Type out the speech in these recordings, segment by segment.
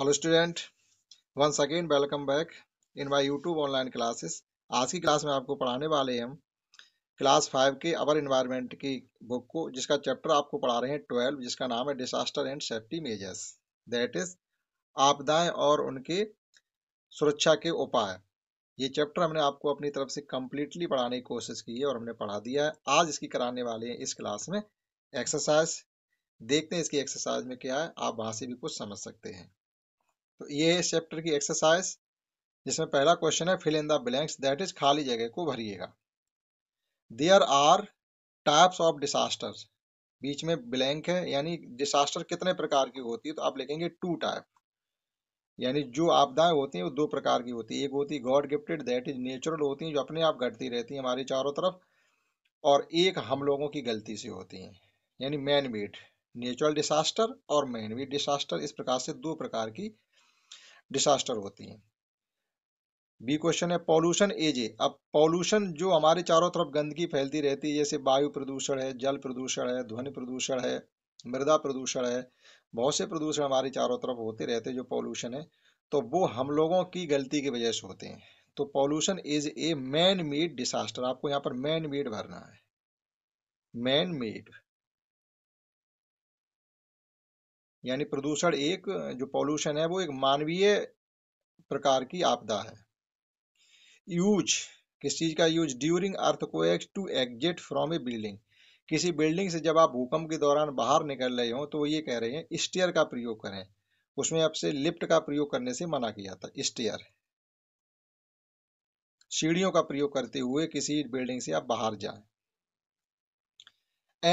hello students once again welcome back in my YouTube online classes आज की class में आपको पढ़ाने वाले हम क्लास फाइव के अवर इन्वायरमेंट की बुक को जिसका चैप्टर आपको पढ़ा रहे हैं ट्वेल्व जिसका नाम है disaster and safety measures that is आपदाएं और उनके सुरक्षा के उपाय ये चैप्टर हमने आपको अपनी तरफ से कम्प्लीटली पढ़ाने की कोशिश की है और हमने पढ़ा दिया है आज इसकी कराने वाले हैं इस क्लास में एक्सरसाइज देखते हैं इसकी एक्सरसाइज में क्या है आप वहाँ से भी कुछ समझ सकते हैं तो ये है चैप्टर की एक्सरसाइज जिसमें पहला क्वेश्चन है fill in the blanks that is खाली जगह को भरिएगा there are types of disasters बीच में ब्लैंक है यानी डिसास्टर कितने प्रकार की होती है तो आप लिखेंगे टू टाइप यानी जो आपदाएं होती हैं वो दो प्रकार की होती है एक होती है god gifted that is natural होती हैं जो अपने आप घटती रहती हैं हमारे चारों तरफ और एक हम लोगों की गलती से होती हैं यानी मैन मेड नेचुरल डिसास्टर और मैन मेड डिसास्टर इस प्रकार से दो प्रकार की डिसास्टर होती हैं बी क्वेश्चन है पॉल्यूशन एज ए अब पॉल्यूशन जो हमारे चारों तरफ गंदगी फैलती रहती है जैसे वायु प्रदूषण है जल प्रदूषण है ध्वनि प्रदूषण है मृदा प्रदूषण है बहुत से प्रदूषण हमारे चारों तरफ होते रहते जो पॉल्यूशन है तो वो हम लोगों की गलती की वजह से होते हैं तो pollution is a man made disaster आपको यहाँ पर मैन मेड भरना है मैन मेड यानी प्रदूषण एक जो पॉल्यूशन है वो एक मानवीय प्रकार की आपदा है यूज किस चीज़ का use during X to exit from a building किसी बिल्डिंग से जब आप भूकंप के दौरान बाहर निकल रहे हो तो ये कह रहे हैं स्टेयर का प्रयोग करें उसमें आपसे लिफ्ट का प्रयोग करने से मना किया जाता है स्टेयर सीढ़ियों का प्रयोग करते हुए किसी बिल्डिंग से आप बाहर जाएं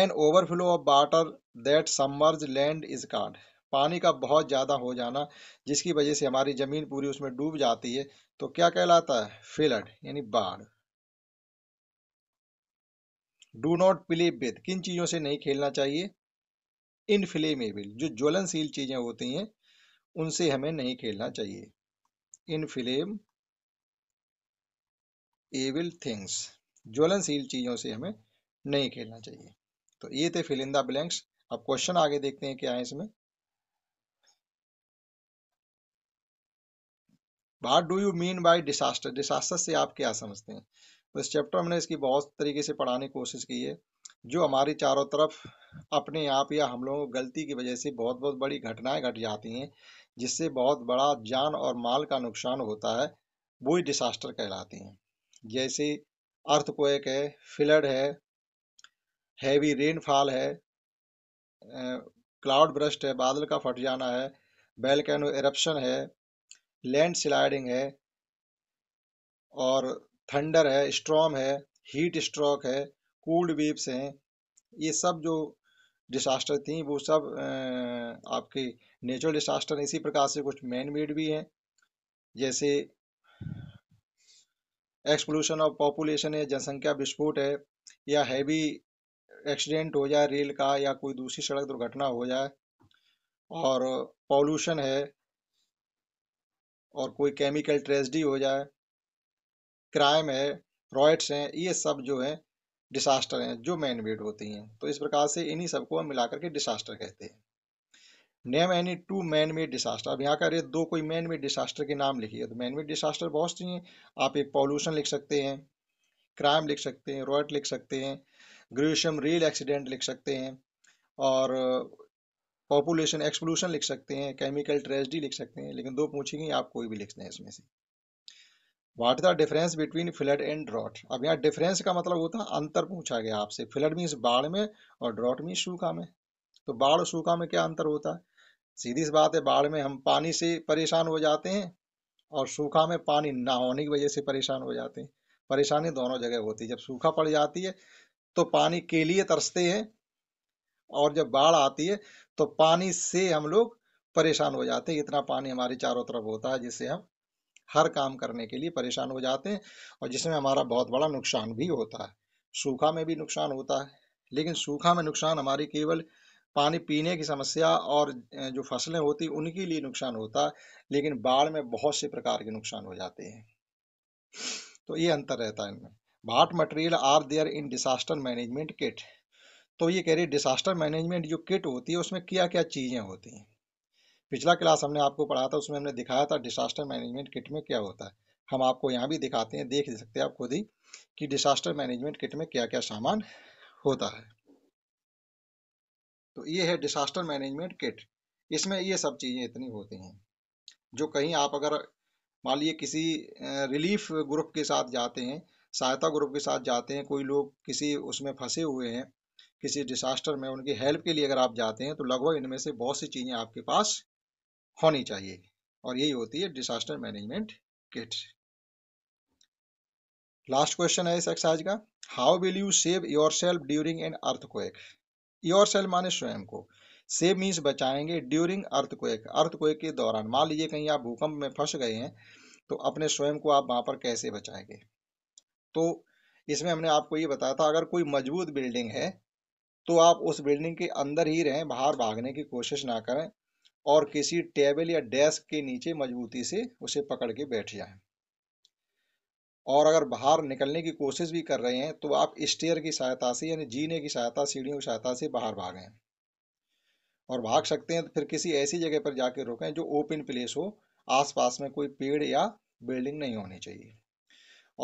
an overflow of water that submerge land is called पानी का बहुत ज़्यादा हो जाना जिसकी वजह से हमारी ज़मीन पूरी उसमें डूब जाती है तो क्या कहलाता है फिलड यानी बाढ़ डू नॉट प्ले विद किन चीज़ों से नहीं खेलना चाहिए इनफ्लेमेबल जो ज्वलनशील चीज़ें होती हैं उनसे हमें नहीं खेलना चाहिए इनफ्लेम एविल थिंग्स ज्वलनशील चीज़ों से हमें नहीं खेलना चाहिए तो ये थे फिल इन द ब्लैंक्स अब क्वेश्चन आगे देखते हैं क्या है इसमें what do you mean by disaster disaster से आप क्या समझते हैं तो इस चैप्टर हमने इसकी बहुत तरीके से पढ़ाने की कोशिश की है जो हमारी चारों तरफ अपने आप या हम लोगों गलती की वजह से बहुत बहुत बड़ी घटनाएं घट गट जाती हैं जिससे बहुत बड़ा जान और माल का नुकसान होता है वो ही डिसास्टर कहलाती हैं जैसे अर्थक्वेक है फ्लड है हैवी रेनफॉल है क्लाउड ब्रस्ट है बादल का फट जाना है बैलकैनो एरप्शन है लैंड स्लाइडिंग है और थंडर है स्ट्रॉम है हीट स्ट्रोक है कूल्ड वेव्स हैं ये सब जो डिसास्टर थी वो सब आपके नेचुरल डिसास्टर इसी प्रकार से कुछ मैन मेड भी हैं जैसे एक्सप्लूशन ऑफ पॉपुलेशन है जनसंख्या विस्फोट है या हैवी एक्सीडेंट हो जाए रेल का या कोई दूसरी सड़क दुर्घटना हो जाए और पॉल्यूशन है और कोई केमिकल ट्रेजडी हो जाए क्राइम है रॉयट्स हैं ये सब जो है डिसास्टर हैं जो मैन मेड होती हैं तो इस प्रकार से इन्हीं सबको हम मिलाकर के डिसास्टर कहते हैं name any two man made disaster अब यहाँ का रेट दो कोई मैन मेड डिसास्टर के नाम लिखिए तो मैन मेड डिसास्टर बहुत सी हैं आप एक पॉल्यूशन लिख सकते हैं क्राइम लिख सकते हैं रॉयट लिख सकते हैं ग्रेजुएशन रियल एक्सीडेंट लिख सकते हैं और पॉपुलेशन uh, एक्सप्लूशन लिख सकते हैं केमिकल ट्रेजिडी लिख सकते हैं लेकिन दो पूछेंगे आप कोई भी लिखते हैं इसमें से what is the difference between flood and drought अब यहाँ डिफरेंस का मतलब होता है अंतर पूछा गया आपसे फ्लड मीन्स बाढ़ में और ड्रॉट मीन्स सूखा में तो बाढ़ और सूखा में क्या अंतर होता है सीधी सी बात है बाढ़ में हम पानी से परेशान हो जाते हैं और सूखा में पानी ना होने की वजह से परेशान हो जाते हैं परेशानी दोनों जगह होती है जब सूखा पड़ जाती है तो पानी के लिए तरसते हैं और जब बाढ़ आती है तो पानी से हम लोग परेशान हो जाते हैं इतना पानी हमारे चारों तरफ होता है जिससे हम हर काम करने के लिए परेशान हो जाते हैं और जिसमें हमारा बहुत बड़ा नुकसान भी होता है सूखा में भी नुकसान होता है लेकिन सूखा में नुकसान हमारी केवल पानी पीने की समस्या और जो फसलें होती उनके लिए नुकसान होता है लेकिन बाढ़ में बहुत से प्रकार के नुकसान हो जाते हैं तो ये अंतर रहता है इनमें what material are there in disaster management kit तो ये कह रही है डिसास्टर मैनेजमेंट जो किट होती है उसमें क्या क्या चीज़ें होती हैं पिछला क्लास हमने आपको पढ़ा था उसमें हमने दिखाया था डिसास्टर मैनेजमेंट किट में क्या होता है हम आपको यहाँ भी दिखाते हैं देख सकते हैं आप खुद ही कि डिसास्टर मैनेजमेंट किट में क्या क्या सामान होता है तो ये है डिसास्टर मैनेजमेंट किट इसमें ये सब चीज़ें इतनी होती हैं जो कहीं आप अगर मान लीजिए किसी रिलीफ ग्रुप के साथ जाते हैं सहायता ग्रुप के साथ जाते हैं कोई लोग किसी उसमें फंसे हुए हैं किसी डिसास्टर में उनकी हेल्प के लिए अगर आप जाते हैं तो लगभग इनमें से बहुत सी चीज़ें आपके पास होनी चाहिए और यही होती है disaster management kit last question है इस एक्सरसाइज का how will you save yourself during an quake yourself माने स्वयं को सेव मीन्स बचाएंगे ड्यूरिंग अर्थक्वेक अर्थक्वेक के दौरान मान लीजिए कहीं आप भूकंप में फंस गए हैं तो अपने स्वयं को आप वहाँ पर कैसे बचाएंगे तो इसमें हमने आपको ये बताया था अगर कोई मजबूत बिल्डिंग है तो आप उस बिल्डिंग के अंदर ही रहें बाहर भागने की कोशिश ना करें और किसी टेबल या डेस्क के नीचे मजबूती से उसे पकड़ के बैठ जाएं और अगर बाहर निकलने की कोशिश भी कर रहे हैं तो आप स्टेयर की सहायता से यानी जीने की सहायता सीढ़ियों की सहायता से बाहर भागें और भाग सकते हैं तो फिर किसी ऐसी जगह पर जाके रुकें जो ओपन प्लेस हो आसपास में कोई पेड़ या बिल्डिंग नहीं होनी चाहिए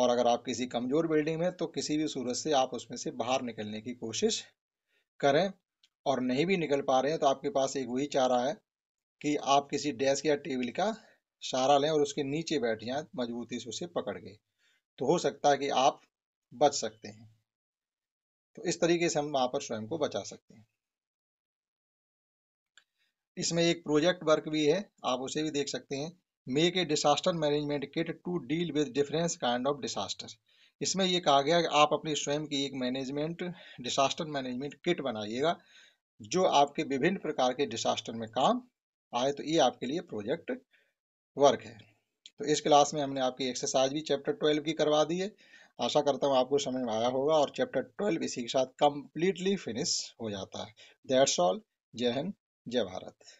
और अगर आप किसी कमज़ोर बिल्डिंग में तो किसी भी सूरत से आप उसमें से बाहर निकलने की कोशिश करें और नहीं भी निकल पा रहे हैं तो आपके पास एक वही चारा है कि आप किसी डेस्क या टेबल का सहारा लें और उसके नीचे बैठ जाए मजबूती से उसे पकड़ के तो हो सकता है कि आप बच सकते हैं तो इस तरीके से हम वहाँ पर स्वयं को बचा सकते हैं इसमें एक प्रोजेक्ट वर्क भी है आप उसे भी देख सकते हैं make a disaster management kit to deal with difference kind of disaster इसमें यह कहा गया कि आप अपने स्वयं की एक मैनेजमेंट डिसास्टर मैनेजमेंट किट बनाइएगा जो आपके विभिन्न प्रकार के डिसास्टर में काम आए तो ये आपके लिए प्रोजेक्ट वर्क है तो इस क्लास में हमने आपकी एक्सरसाइज भी चैप्टर ट्वेल्व की करवा दी है आशा करता हूँ आपको समझ में आया होगा और चैप्टर ट्वेल्व इसी के साथ कम्प्लीटली फिनिश हो जाता है दैट्स ऑल जय हिंद जय भारत